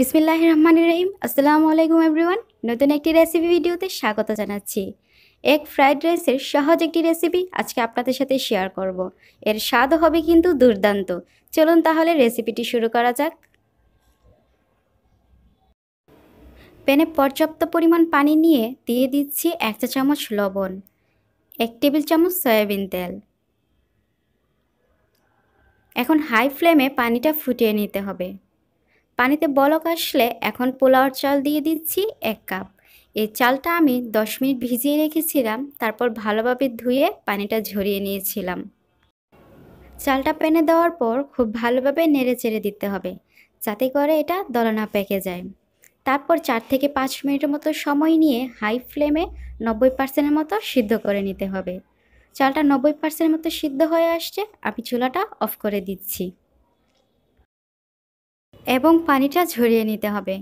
বিসমিল্লাহ রহমান রহিম আসসালামু আলাইকুম এভরিওয়ান নতুন একটি রেসিপি ভিডিওতে স্বাগত জানাচ্ছি এক ফ্রাইড রাইসের সহজ একটি রেসিপি আজকে আপনাদের সাথে শেয়ার করব। এর স্বাদ হবে কিন্তু দুর্দান্ত চলুন তাহলে রেসিপিটি শুরু করা যাক প্যানে পর্যাপ্ত পরিমাণ পানি নিয়ে দিয়ে দিচ্ছি এক চা চামচ লবণ এক টেবিল চামচ সয়াবিন তেল এখন হাই ফ্লেমে পানিটা ফুটিয়ে নিতে হবে পানিতে বলক আসলে এখন পোলাওর চাল দিয়ে দিচ্ছি এক কাপ এই চালটা আমি দশ মিনিট ভিজিয়ে রেখেছিলাম তারপর ভালোভাবে ধুয়ে পানিটা ঝরিয়ে নিয়েছিলাম চালটা পেনে দেওয়ার পর খুব ভালোভাবে নেড়ে চেড়ে দিতে হবে যাতে করে এটা দলনা পেকে যায় তারপর চার থেকে পাঁচ মিনিটের মতো সময় নিয়ে হাই ফ্লেমে নব্বই পার্সেন্টের মতো সিদ্ধ করে নিতে হবে চালটা নব্বই পার্সেন্টের মতো সিদ্ধ হয়ে আসছে আমি চুলাটা অফ করে দিচ্ছি এবং পানিটা ঝরিয়ে নিতে হবে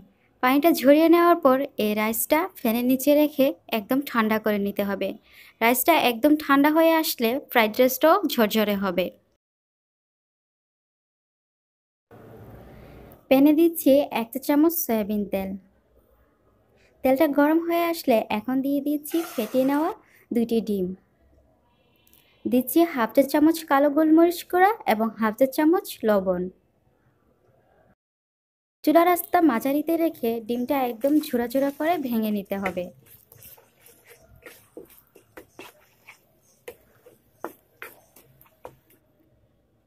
পানিটা ঝরিয়ে নেওয়ার পর এই রাইসটা ফ্যানের নিচে রেখে একদম ঠান্ডা করে নিতে হবে রাইসটা একদম ঠান্ডা হয়ে আসলে ফ্রাইড রাইসটাও ঝরঝরে হবে প্যানে দিচ্ছি এক চা চামচ সয়াবিন তেল তেলটা গরম হয়ে আসলে এখন দিয়ে দিচ্ছি ফেটিয়ে নেওয়া দুইটি ডিম দিচ্ছি হাফ চা চামচ কালো গোলমরিচ গুঁড়া এবং হাফ চা চামচ লবণ চুলা রাস্তা মাঝারিতে রেখে ডিমটা একদম ছোড়া ছোড়া করে ভেঙে নিতে হবে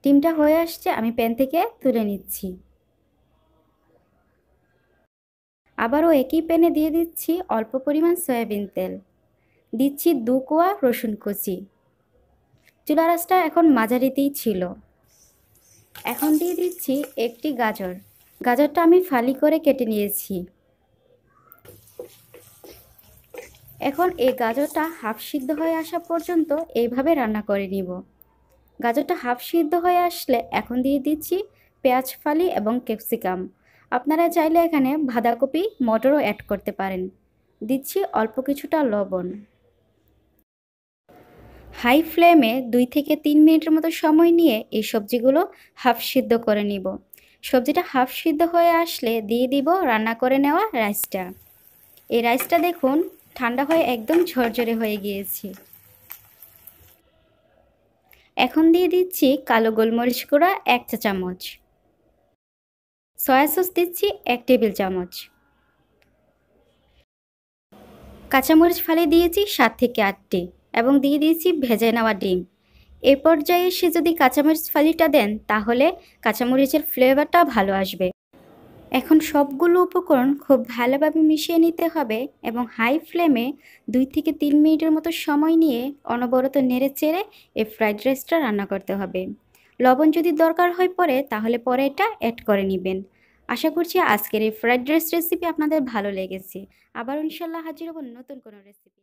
ডিমটা হয়ে আসছে আমি প্যান থেকে তুলে নিচ্ছি আবারও একই প্যানে দিয়ে দিচ্ছি অল্প পরিমাণ সয়াবিন তেল দিচ্ছি দু কোয়া রসুন কুচি চুলা রাস্তা এখন মাঝারিতেই ছিল এখন দিয়ে দিচ্ছি একটি গাজর গাজরটা আমি ফালি করে কেটে নিয়েছি এখন এই গাজরটা হাফ সিদ্ধ হয়ে আসা পর্যন্ত এইভাবে রান্না করে নিব গাজরটা হাফ সিদ্ধ হয়ে আসলে এখন দিয়ে দিচ্ছি পেঁয়াজ ফালি এবং ক্যাপসিকাম আপনারা চাইলে এখানে বাঁধাকপি মটরও অ্যাড করতে পারেন দিচ্ছি অল্প কিছুটা লবণ হাই ফ্লেমে দুই থেকে তিন মিনিটের মতো সময় নিয়ে এই সবজিগুলো হাফ সিদ্ধ করে নিব সবজিটা হাফ সিদ্ধ হয়ে আসলে দিয়ে দিব রান্না করে নেওয়া রাইসটা এই রাইসটা দেখুন ঠান্ডা হয়ে একদম ঝরঝরে হয়ে গিয়েছে এখন দিয়ে দিচ্ছি কালো গোলমরিচ গুঁড়া এক চা চামচ সয়া সস দিচ্ছি এক টেবিল চামচ কাঁচামরিচ ফালে দিয়েছি সাত থেকে আটটি এবং দিয়ে দিয়েছি ভেজে নেওয়া ডিম এ পর্যায়ে সে যদি কাঁচামরিচ ফালিটা দেন তাহলে কাঁচামরিচের ফ্লেভারটা ভালো আসবে এখন সবগুলো উপকরণ খুব ভালোভাবে মিশিয়ে নিতে হবে এবং হাই ফ্লেমে দুই থেকে তিন মিনিটের মতো সময় নিয়ে অনবরত নেড়ে চেড়ে এই ফ্রাইড রাইসটা রান্না করতে হবে লবণ যদি দরকার হয় পরে তাহলে পরে এটা অ্যাড করে নেবেন আশা করছি আজকের এই ফ্রাইড রাইস রেসিপি আপনাদের ভালো লেগেছে আবার ইনশাল্লাহ হাজির হব নতুন কোনো রেসিপি